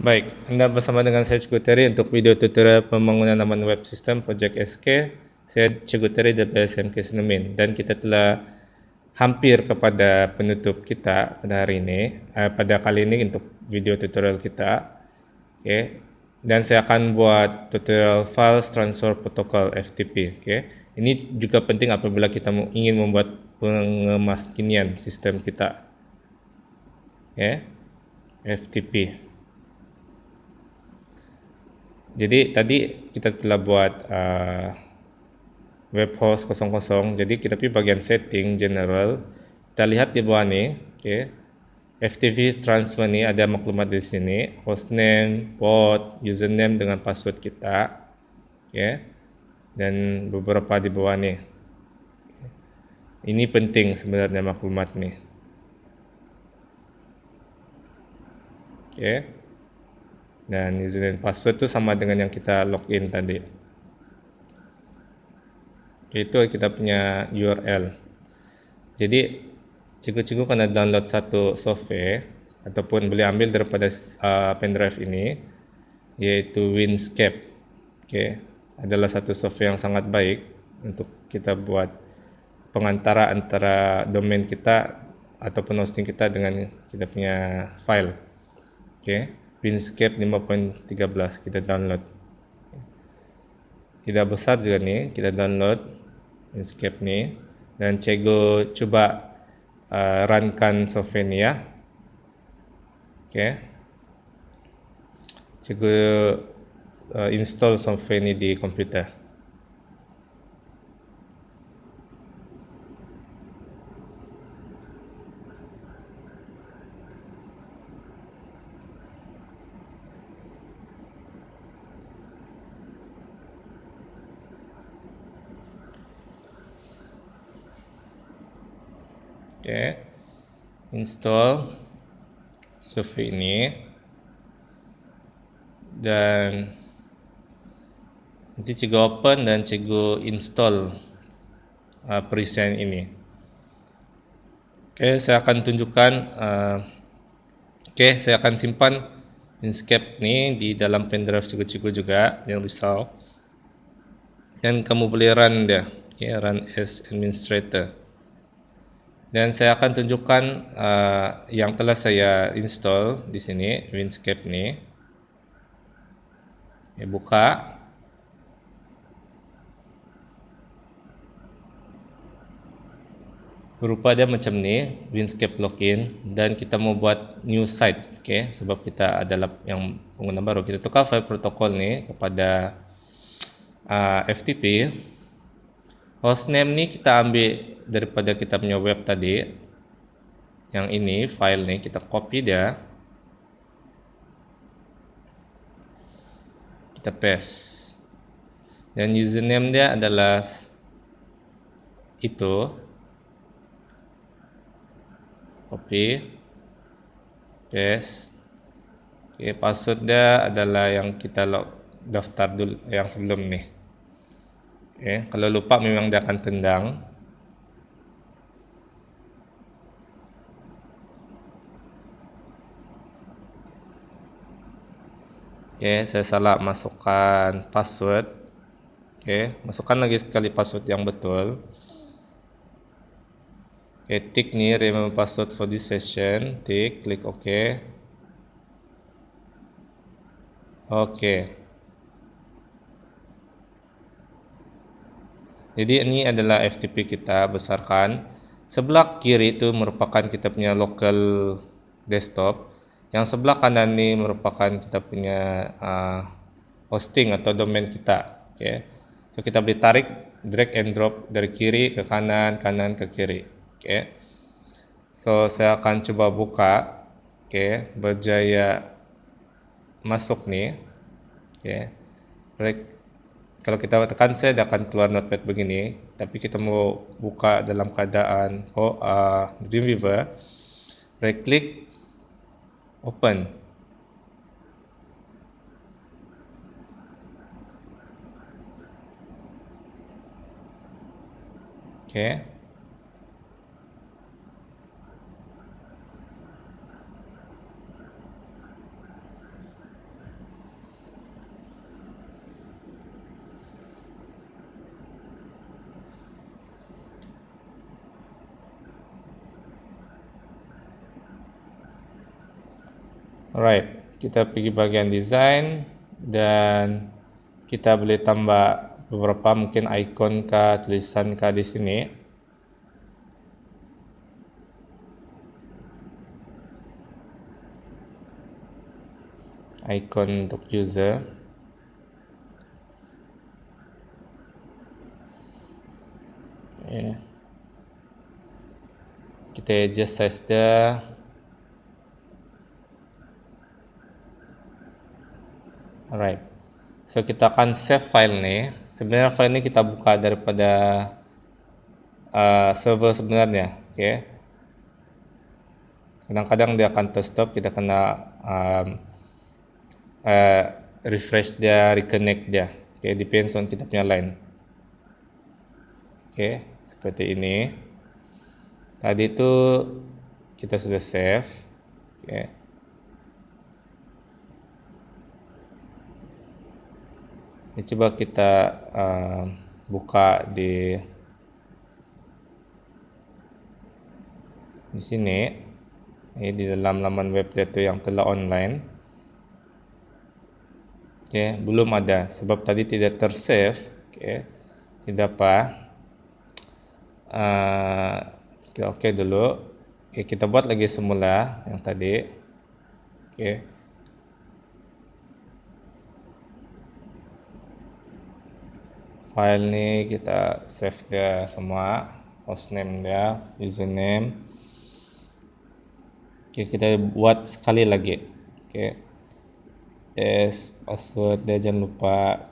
Baik, Anda bersama dengan saya Cikuteri untuk video tutorial pembangunan laman web sistem Project SK. Saya Cikuteri dari SMK Senemin dan kita telah hampir kepada penutup kita pada hari ini, eh, pada kali ini untuk video tutorial kita. Oke. Okay. Dan saya akan buat tutorial file transfer protocol FTP, oke. Okay. Ini juga penting apabila kita ingin membuat pengemaskinian sistem kita. oke? Okay. FTP jadi tadi kita telah buat uh, web host 00 jadi kita pergi bagian setting general kita lihat di bawah nih oke okay. FTP transfer nih ada maklumat di sini hostname port username dengan password kita oke okay. dan beberapa di bawah nih ini penting sebenarnya maklumat nih oke okay dan username password itu sama dengan yang kita login tadi itu kita punya URL jadi cikgu cukup karena download satu software ataupun beli ambil daripada uh, pendrive ini yaitu Winscape oke okay. adalah satu software yang sangat baik untuk kita buat pengantara antara domain kita ataupun hosting kita dengan kita punya file oke okay Winscape 5.13 kita download tidak besar juga nih kita download Winscape nih dan Cego coba uh, runkan software ya oke okay. Cego uh, install software ini di komputer oke okay. install survei ini dan nanti cikgu open dan cikgu install uh, present ini oke okay, saya akan tunjukkan uh, oke okay, saya akan simpan Inkscape ini di dalam pendrive cikgu-cikgu juga yang risau dan kamu run dia okay, ya, run as administrator dan saya akan tunjukkan uh, yang telah saya install di sini Winscape ini. ya, buka berupa dia macam ni Winscape login dan kita mau buat new site oke sebab kita adalah yang pengguna baru kita tukar file protokol nih kepada uh, eh, FTP hostname ini kita ambil daripada kita punya web tadi yang ini file nih kita copy dia kita paste dan username dia adalah itu copy paste Oke, dia adalah yang kita daftar dulu yang sebelum nih ya kalau lupa memang dia akan tendang Oke, ya, saya salah masukkan password. Oke, ya, masukkan lagi sekali password yang betul. Oke, ya, tick nih remember password for this session. Tick, klik OK. Oke. Jadi ini adalah FTP kita besarkan. Sebelah kiri itu merupakan kita punya local desktop. Yang sebelah kanan ini merupakan kita punya uh, hosting atau domain kita. Oke. Okay. So kita boleh tarik drag and drop dari kiri ke kanan, kanan ke kiri. Oke. Okay. So saya akan coba buka. Oke, okay. berjaya masuk nih. Oke. Okay kalau kita tekan dia akan keluar notepad begini tapi kita mau buka dalam keadaan oh uh, Dreamweaver right click open okay. Alright, kita pergi bahagian design dan kita boleh tambah beberapa mungkin ikon ke tulisan ke di sini. Ikon untuk user. Yeah. Kita adjust size dia. so kita akan save file ini sebenarnya file ini kita buka daripada uh, server sebenarnya oke okay. kadang-kadang dia akan terstop kita kena um, uh, refresh dia reconnect dia oke okay, depends on kita punya line oke okay, seperti ini tadi itu kita sudah save oke okay. ya, coba kita uh, buka di di sini ini di dalam laman web itu yang telah online oke okay, belum ada sebab tadi tidak tersave oke okay, tidak apa uh, oke okay, dulu okay, kita buat lagi semula yang tadi oke okay. file ini kita save dia semua hostname dia username oke kita buat sekali lagi oke yes password dia jangan lupa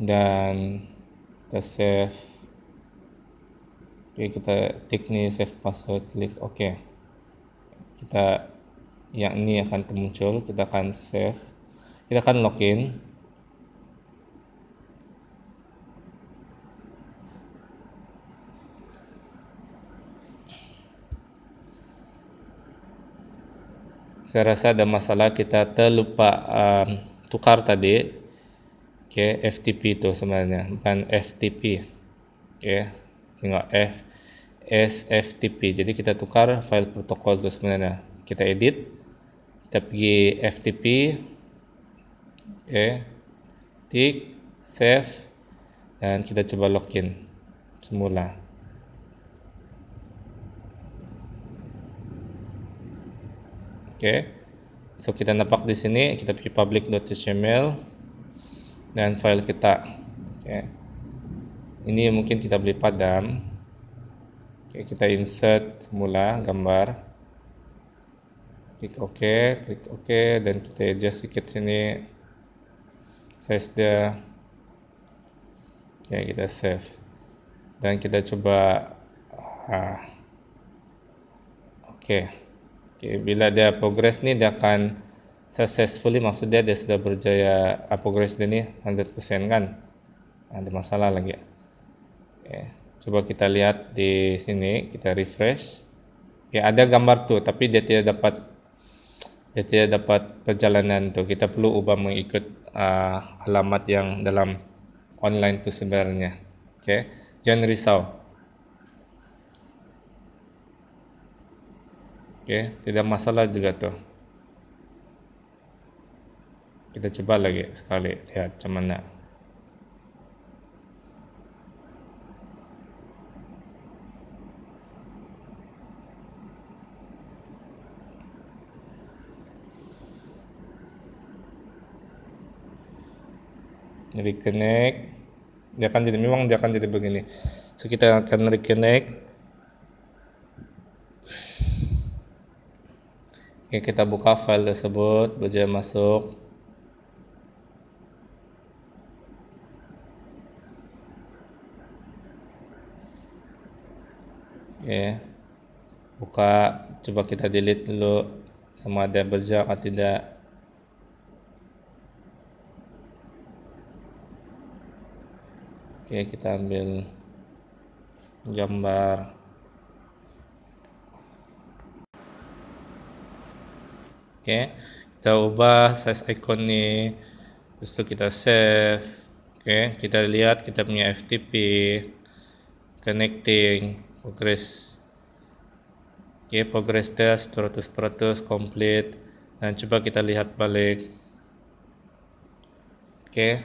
dan kita save oke kita klik nih save password klik oke kita yang ini akan muncul kita akan save kita akan login saya rasa ada masalah kita terlupa um, tukar tadi oke okay, FTP itu sebenarnya bukan FTP oke okay, tinggal F SFTP jadi kita tukar file protokol itu sebenarnya kita edit kita pergi FTP oke okay, tick save dan kita coba login semula okay. so kita nampak di sini kita pilih public.html dan file kita okay. ini mungkin kita beli padam okay, kita insert semula gambar klik okay, klik Oke dan kita adjust sedikit sini size dia ya okay, kita save dan kita coba ah. oke okay okay, bila dia progress ni dia akan successfully maksud dia dia sudah berjaya uh, ah, progress dia ni 100% kan nah, ada masalah lagi ya. cuba coba kita lihat di sini kita refresh ya ada gambar tu tapi dia tidak dapat dia tidak dapat perjalanan tu kita perlu ubah mengikut uh, alamat yang dalam online tu sebenarnya oke okay. jangan risau Oke, tidak masalah juga tuh. Kita coba lagi sekali lihat cuman enggak. reconnect dia akan jadi memang dia akan jadi begini so kita akan reconnect Oke, kita buka file tersebut, berjaya masuk. Oke. Buka, coba kita delete dulu semua ada berjaya atau tidak. Oke, kita ambil gambar okay. kita ubah size icon ni Lepas tu kita save okay. kita lihat kita punya FTP connecting progress okay, progress test 100% complete dan coba kita lihat balik okay.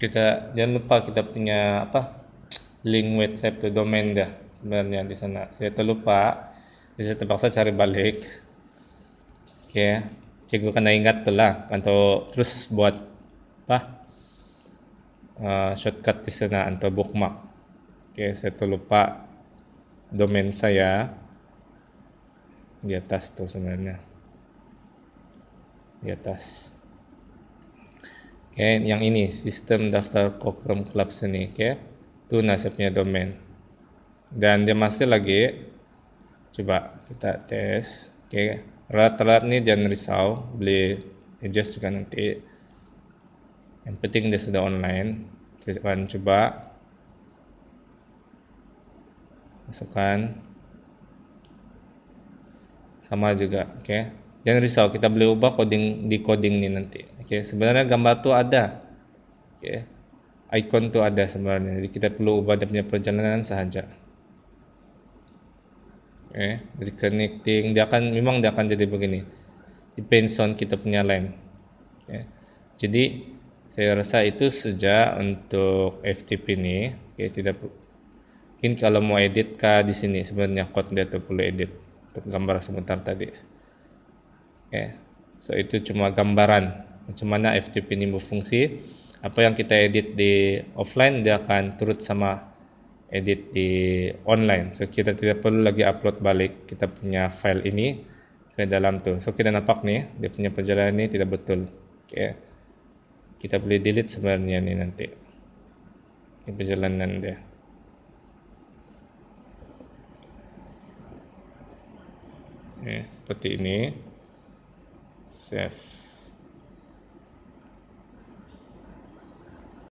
kita jangan lupa kita punya apa link website ke domain dah sebenarnya di sana saya terlupa jadi saya terpaksa cari balik oke okay. cikgu kena ingat telah atau terus buat apa uh, shortcut di sana atau bookmark oke okay, saya terlupa domain saya di atas tuh sebenarnya di atas oke okay, yang ini sistem daftar kokem club sini oke okay tuna saya domain dan dia masih lagi coba kita tes oke okay. Rata-rata ini jangan risau beli adjust juga nanti yang penting dia sudah online saya coba masukkan sama juga oke okay. jangan risau kita beli ubah coding di coding ini nanti oke okay. sebenarnya gambar itu ada oke okay icon tuh ada sebenarnya jadi kita perlu ubah dia punya perjalanan saja oke eh, okay. dari connecting dia akan memang dia akan jadi begini depends on kita punya line. Okay. Eh, jadi saya rasa itu sejak untuk FTP ini oke, ya, okay, tidak mungkin kalau mau edit ke di sini sebenarnya code dia tuh perlu edit untuk gambar sebentar tadi oke eh, so itu cuma gambaran macam mana FTP ini berfungsi apa yang kita edit di offline dia akan turut sama edit di online so kita tidak perlu lagi upload balik kita punya file ini ke dalam tuh so kita nampak nih dia punya perjalanan ini tidak betul okay. kita boleh delete sebenarnya nih nanti ini perjalanan dia okay, seperti ini save